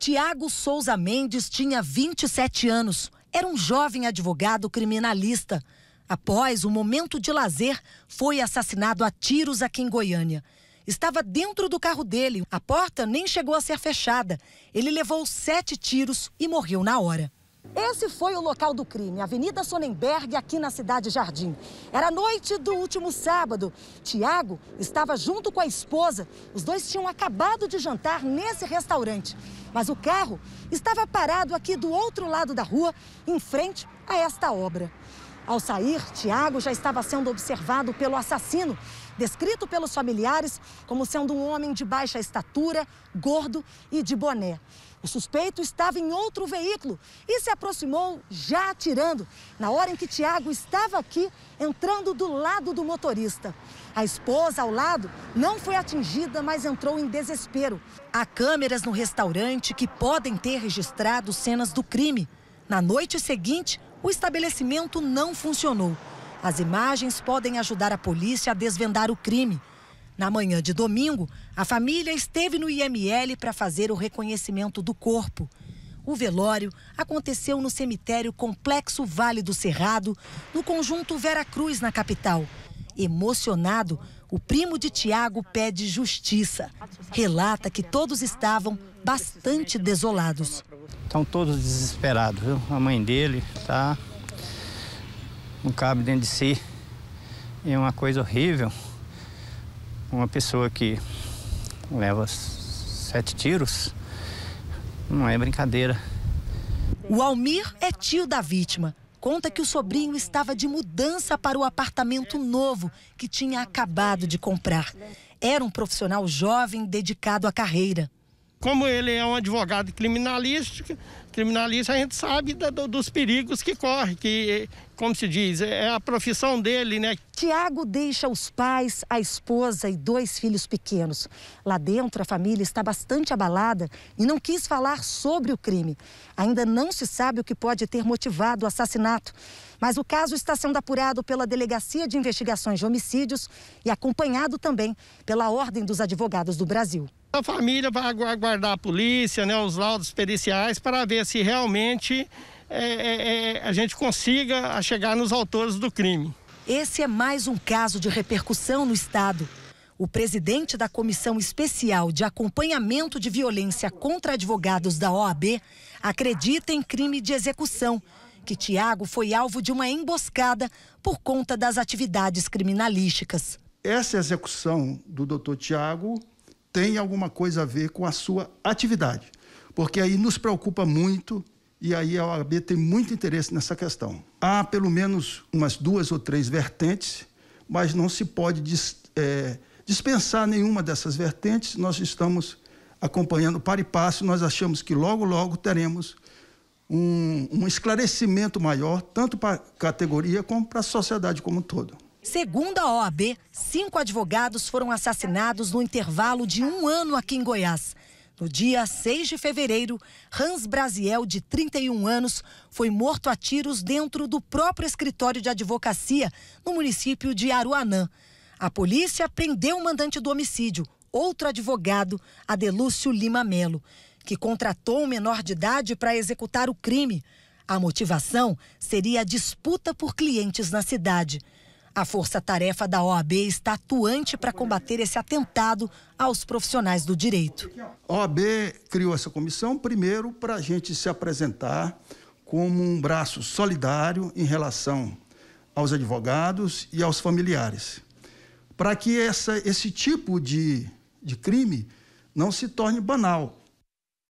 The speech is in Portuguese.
Tiago Souza Mendes tinha 27 anos. Era um jovem advogado criminalista. Após um momento de lazer, foi assassinado a tiros aqui em Goiânia. Estava dentro do carro dele. A porta nem chegou a ser fechada. Ele levou sete tiros e morreu na hora. Esse foi o local do crime, Avenida Sonnenberg, aqui na Cidade Jardim. Era noite do último sábado. Tiago estava junto com a esposa. Os dois tinham acabado de jantar nesse restaurante. Mas o carro estava parado aqui do outro lado da rua, em frente a esta obra. Ao sair, Tiago já estava sendo observado pelo assassino, descrito pelos familiares como sendo um homem de baixa estatura, gordo e de boné. O suspeito estava em outro veículo e se aproximou já atirando, na hora em que Tiago estava aqui, entrando do lado do motorista. A esposa ao lado não foi atingida, mas entrou em desespero. Há câmeras no restaurante que podem ter registrado cenas do crime. Na noite seguinte, o estabelecimento não funcionou. As imagens podem ajudar a polícia a desvendar o crime. Na manhã de domingo, a família esteve no IML para fazer o reconhecimento do corpo. O velório aconteceu no cemitério Complexo Vale do Cerrado, no conjunto Vera Cruz, na capital. Emocionado, o primo de Tiago pede justiça. Relata que todos estavam bastante desolados. Estão todos desesperados, viu? A mãe dele está não cabe dentro de si. E é uma coisa horrível. Uma pessoa que leva sete tiros não é brincadeira. O Almir é tio da vítima. Conta que o sobrinho estava de mudança para o apartamento novo que tinha acabado de comprar. Era um profissional jovem dedicado à carreira como ele é um advogado criminalístico, criminalista, a gente sabe da, do, dos perigos que corre, que, como se diz, é a profissão dele, né? Tiago deixa os pais, a esposa e dois filhos pequenos. Lá dentro, a família está bastante abalada e não quis falar sobre o crime. Ainda não se sabe o que pode ter motivado o assassinato. Mas o caso está sendo apurado pela Delegacia de Investigações de Homicídios e acompanhado também pela Ordem dos Advogados do Brasil. A família vai aguardar a polícia, né, os laudos periciais, para ver se realmente é, é, é, a gente consiga chegar nos autores do crime. Esse é mais um caso de repercussão no Estado. O presidente da Comissão Especial de Acompanhamento de Violência contra Advogados da OAB acredita em crime de execução, que Tiago foi alvo de uma emboscada por conta das atividades criminalísticas. Essa execução do doutor Tiago tem alguma coisa a ver com a sua atividade. Porque aí nos preocupa muito e aí a OAB tem muito interesse nessa questão. Há pelo menos umas duas ou três vertentes, mas não se pode dis, é, dispensar nenhuma dessas vertentes. Nós estamos acompanhando para e passo, nós achamos que logo, logo teremos um, um esclarecimento maior, tanto para a categoria como para a sociedade como um todo. Segundo a OAB, cinco advogados foram assassinados no intervalo de um ano aqui em Goiás. No dia 6 de fevereiro, Hans Brasiel, de 31 anos, foi morto a tiros dentro do próprio escritório de advocacia no município de Aruanã. A polícia prendeu o mandante do homicídio, outro advogado, Adelúcio Lima Melo, que contratou um menor de idade para executar o crime. A motivação seria a disputa por clientes na cidade. A força-tarefa da OAB está atuante para combater esse atentado aos profissionais do direito. A OAB criou essa comissão, primeiro, para a gente se apresentar como um braço solidário em relação aos advogados e aos familiares, para que essa, esse tipo de, de crime não se torne banal,